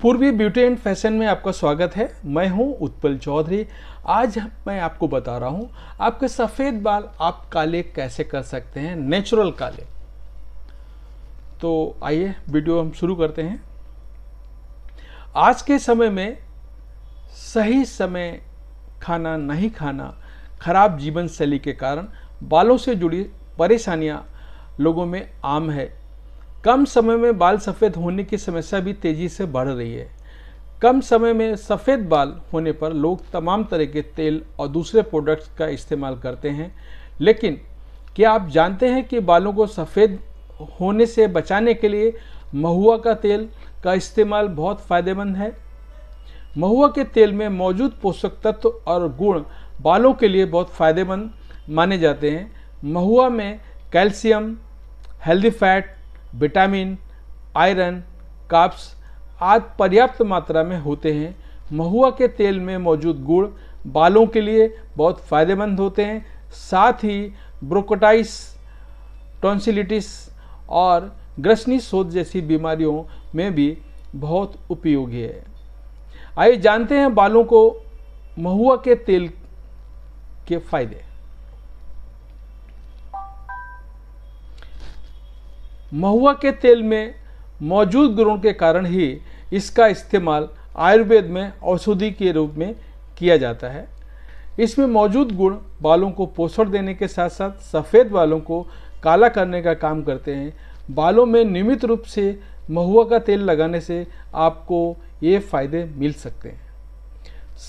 पूर्वी beauty and fashion में आपका स्वागत है मैं हूं उत्पल चौधरी आज मैं आपको बता रहा हूं आपके सफ़ेद बाल आप काले कैसे कर सकते हैं नेचुरल काले तो आइए वीडियो हम शुरू करते हैं आज के समय में सही समय खाना नहीं खाना खराब जीवन शैली के कारण बालों से जुड़ी परेशानियां लोगों में आम है कम समय में बाल सफ़ेद होने की समस्या भी तेज़ी से बढ़ रही है कम समय में सफ़ेद बाल होने पर लोग तमाम तरह के तेल और दूसरे प्रोडक्ट्स का इस्तेमाल करते हैं लेकिन क्या आप जानते हैं कि बालों को सफ़ेद होने से बचाने के लिए महुआ का तेल का इस्तेमाल बहुत फ़ायदेमंद है महुआ के तेल में मौजूद पोषक तत्व और गुण बालों के लिए बहुत फ़ायदेमंद माने जाते हैं महुआ में calcium healthy fat vitamin iron काप्स आदि पर्याप्त मात्रा में होते हैं महुआ के तेल में मौजूद गुड़ बालों के लिए बहुत फायदेमंद होते हैं साथ ही ब्रोकोटाइस टॉन्सिलिटिस और ग्रसनी शोध जैसी बीमारियों में भी बहुत उपयोगी है आइए जानते हैं बालों को महुआ के तेल के फायदे महुआ के तेल में मौजूद गुणों के कारण ही इसका इस्तेमाल आयुर्वेद में औषधि के रूप में किया जाता है इसमें मौजूद गुण बालों को पोषण देने के साथ साथ सफ़ेद बालों को काला करने का काम करते हैं बालों में नियमित रूप से महुआ का तेल लगाने से आपको ये फ़ायदे मिल सकते हैं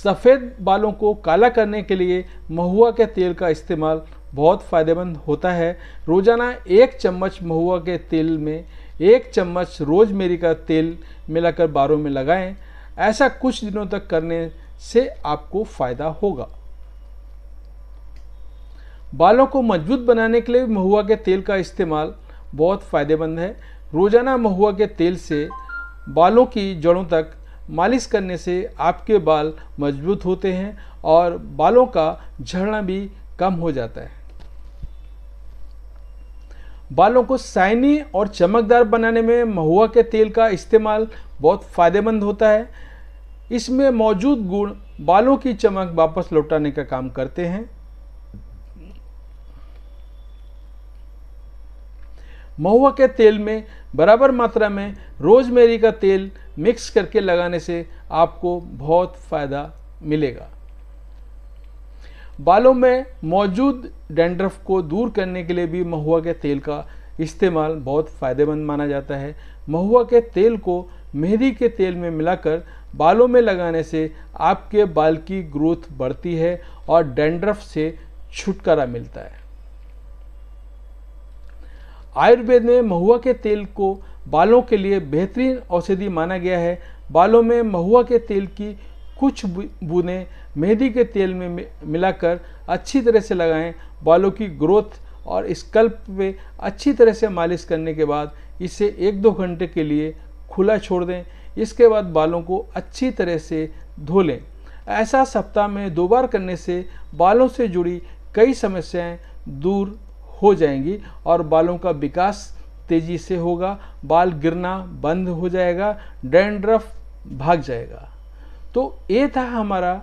सफ़ेद बालों को काला करने के लिए महुआ के तेल का इस्तेमाल बहुत फ़ायदेमंद होता है रोज़ाना एक चम्मच महुआ के तेल में एक चम्मच रोजमेरी का तेल मिलाकर बारों में लगाएं ऐसा कुछ दिनों तक करने से आपको फ़ायदा होगा बालों को मजबूत बनाने के लिए महुआ के तेल का इस्तेमाल बहुत फ़ायदेमंद है रोज़ाना महुआ के तेल से बालों की जड़ों तक मालिश करने से आपके बाल मजबूत होते हैं और बालों का झड़ना भी कम हो जाता है बालों को साइनी और चमकदार बनाने में महुआ के तेल का इस्तेमाल बहुत फ़ायदेमंद होता है इसमें मौजूद गुण बालों की चमक वापस लौटाने का काम करते हैं महुआ के तेल में बराबर मात्रा में रोजमेरी का तेल मिक्स करके लगाने से आपको बहुत फ़ायदा मिलेगा बालों में मौजूद डेंड्रफ को दूर करने के लिए भी महुआ के तेल का इस्तेमाल बहुत फ़ायदेमंद माना जाता है महुआ के तेल को मेहंदी के तेल में मिलाकर बालों में लगाने से आपके बाल की ग्रोथ बढ़ती है और डेंड्रफ से छुटकारा मिलता है आयुर्वेद में महुआ के तेल को बालों के लिए बेहतरीन औषधि माना गया है बालों में महुआ के तेल की कुछ बूंदें मेहंदी के तेल में मिलाकर अच्छी तरह से लगाएं बालों की ग्रोथ और स्कल्प पे अच्छी तरह से मालिश करने के बाद इसे एक दो घंटे के लिए खुला छोड़ दें इसके बाद बालों को अच्छी तरह से धो लें ऐसा सप्ताह में दो बार करने से बालों से जुड़ी कई समस्याएं दूर हो जाएंगी और बालों का विकास तेज़ी से होगा बाल गिरना बंद हो जाएगा डैंड्रफ भाग जाएगा तो ये था हमारा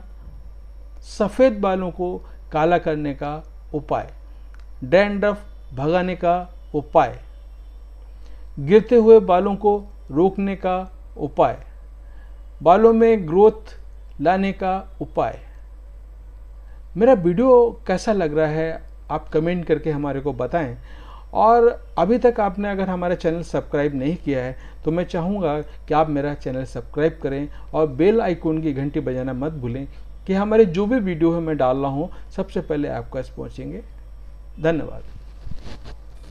सफ़ेद बालों को काला करने का उपाय डैंड्रफ भगाने का उपाय गिरते हुए बालों को रोकने का उपाय बालों में ग्रोथ लाने का उपाय मेरा वीडियो कैसा लग रहा है आप कमेंट करके हमारे को बताएं और अभी तक आपने अगर हमारा चैनल सब्सक्राइब नहीं किया है तो मैं चाहूँगा कि आप मेरा चैनल सब्सक्राइब करें और बेल आइकॉन की घंटी बजाना मत भूलें कि हमारे जो भी वीडियो है मैं डाल रहा हूँ सबसे पहले आपका इस पहुँचेंगे धन्यवाद